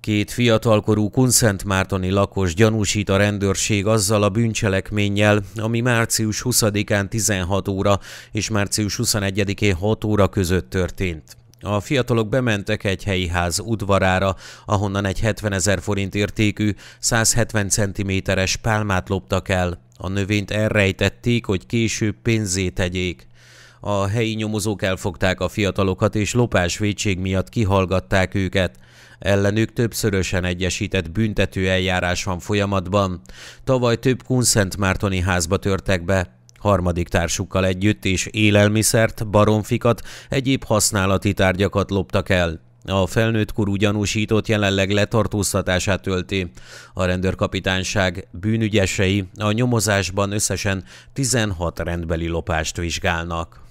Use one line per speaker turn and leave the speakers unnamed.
Két fiatalkorú kunszentmártoni lakos gyanúsít a rendőrség azzal a bűncselekménnyel, ami március 20-án 16 óra és március 21-én 6 óra között történt. A fiatalok bementek egy helyi ház udvarára, ahonnan egy 70 ezer forint értékű, 170 centiméteres pálmát loptak el. A növényt elrejtették, hogy később pénzét tegyék. A helyi nyomozók elfogták a fiatalokat, és lopás védség miatt kihallgatták őket. Ellenük többszörösen egyesített büntető eljárás van folyamatban. Tavaly több kunszentmártoni házba törtek be, harmadik társukkal együtt és élelmiszert, baromfikat, egyéb használati tárgyakat loptak el. A felnőtt korú gyanúsított jelenleg letartóztatását tölti. A rendőrkapitányság bűnügyesei a nyomozásban összesen 16 rendbeli lopást vizsgálnak.